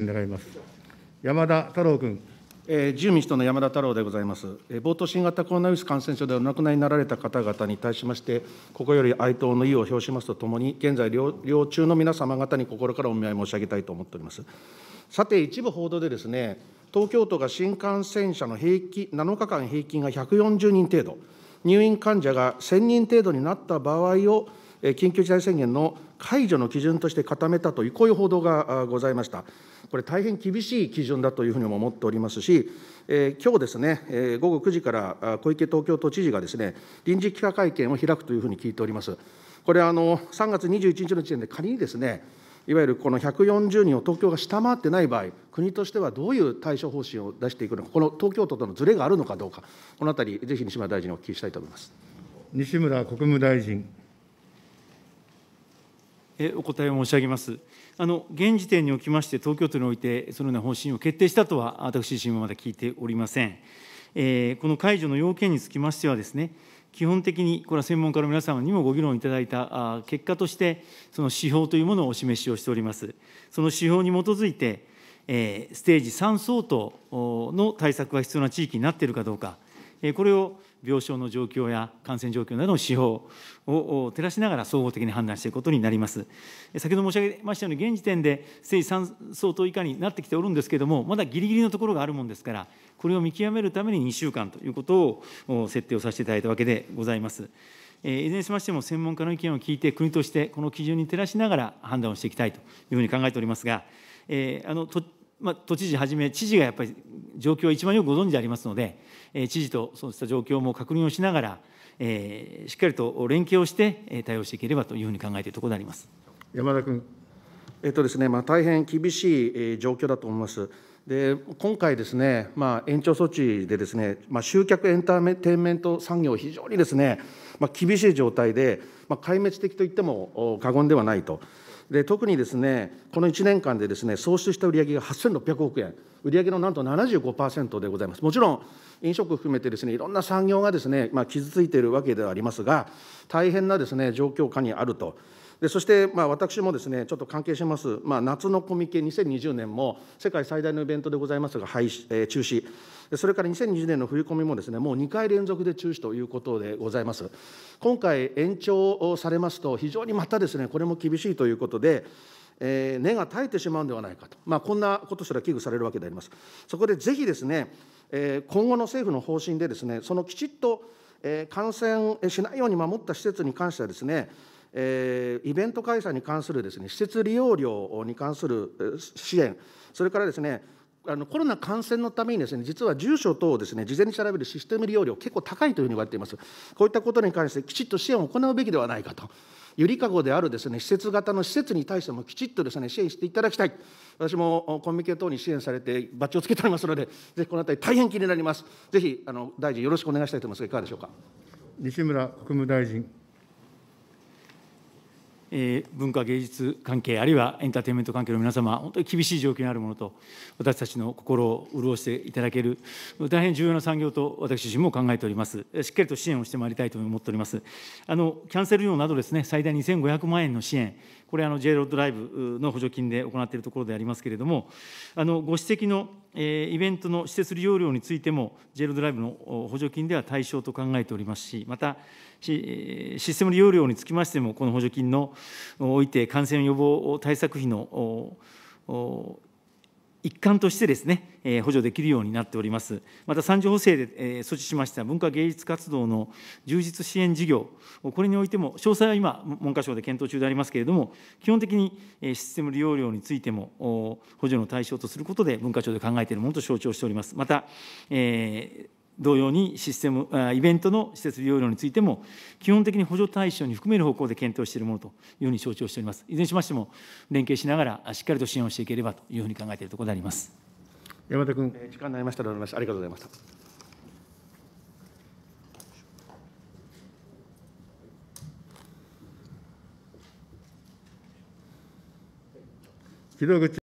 願います山田太郎君。えー、自由民主党の山田太郎でございます、えー、冒頭、新型コロナウイルス感染症でお亡くなりになられた方々に対しまして、ここより哀悼の意を表しますとともに、現在療、療中の皆様方に心からお見舞い申し上げたいと思っております。さて、一部報道でですね、東京都が新感染者の平均7日間平均が140人程度、入院患者が1000人程度になった場合を、緊急事態宣言の解除の基準として固めたという、こういう報道がございました。これ、大変厳しい基準だというふうにも思っておりますし、えー、今日ですね、えー、午後9時から小池東京都知事がですね、臨時記者会見を開くというふうに聞いております。これ、あの3月21日の時点で仮にですね、いわゆるこの140人を東京が下回ってない場合、国としてはどういう対処方針を出していくのか、この東京都とのずれがあるのかどうか、このあたり、ぜひ西村大臣にお聞きしたいと思います西村国務大臣。お答えを申し上げます。あの現時点におきまして、東京都において、そのような方針を決定したとは、私自身はまだ聞いておりません。えー、この解除の要件につきましてはですね、基本的に、これは専門家の皆様にもご議論いただいた結果として、その指標というものをお示しをしております。その指標に基づいて、えー、ステージ3相当の対策が必要な地域になっているかどうか、これを病床の状況や感染状況などの指標を照らしながら総合的に判断していくことになります。先ほど申し上げましたように、現時点でステージ3相当以下になってきておるんですけれども、まだぎりぎりのところがあるもんですから、これを見極めるために2週間ということを設定をさせていただいたわけでございます。いずれにしましても、専門家の意見を聞いて、国としてこの基準に照らしながら判断をしていきたいというふうに考えておりますが、えあのとまあ、都知事はじめ、知事がやっぱり状況は一番よくご存知でありますので、知事とそうした状況も確認をしながら、しっかりと連携をして対応していければというふうに考えているところであります山田君。えっとですねまあ、大変厳しい状況だと思います。で今回ですね、まあ、延長措置でですね、まあ、集客エンターテインメント産業、非常にですね、まあ、厳しい状態で、まあ、壊滅的といっても過言ではないと。で特にですね、この1年間でですね、創出した売上が8600億円、売上のなんと75%でございます。もちろん、飲食含めてですね、いろんな産業がですね、まあ、傷ついているわけではありますが、大変なですね、状況下にあると。でそして、まあ、私もですねちょっと関係します、まあ、夏のコミケ2020年も世界最大のイベントでございますが廃止、えー、中止それから2020年の振り込みもですねもう2回連続で中止ということでございます今回延長されますと非常にまたですねこれも厳しいということでえー、根が絶えてしまうんではないかと、まあ、こんなことすら危惧されるわけであります。そこでぜひですね、えー、今後の政府の方針でですね、そのきちっと、えー、感染しないように守った施設に関してはですね、えー、イベント開催に関するです、ね、施設利用料に関する支援、それからですねあのコロナ感染のためにです、ね、実は住所等をです、ね、事前に調べるシステム利用料、結構高いというふうに言われています、こういったことに関してきちっと支援を行うべきではないかと。ゆりかごであるですね施設型の施設に対してもきちっとですね支援していただきたい、私もコミュニケ等に支援されて、バッジをつけておりますので、ぜひこのあたり、大変気になります、ぜひあの大臣、よろしくお願いしたいと思いますが、いかがでしょうか西村国務大臣。文化芸術関係あるいはエンターテインメント関係の皆様本当に厳しい状況にあるものと私たちの心を潤していただける大変重要な産業と私自身も考えておりますしっかりと支援をしてまいりたいと思っておりますあのキャンセル料などですね最大2500万円の支援これあの J ロードライブの補助金で行っているところでありますけれどもあのご指摘のイベントの施設利用料についても、J ロードライブの補助金では対象と考えておりますし、また、システム利用料につきましても、この補助金のおいて、感染予防対策費の一環としてですね、え補助できるようになっております。また、三次補正で、え措置しました文化芸術活動の充実支援事業、これにおいても、詳細は今、文科省で検討中でありますけれども、基本的に、えシステム利用料についても補助の対象とすることで、文化庁で考えているものと承知をしております。また、えー、同様にシステム、イベントの施設利用料についても、基本的に補助対象に含める方向で検討しているものというふうに承知をしております。いずれにしましても、連携しながら、しっかりと支援をしていければというふうに考えているところであります。山田君。時間になりましたので、ありがとうございました。広口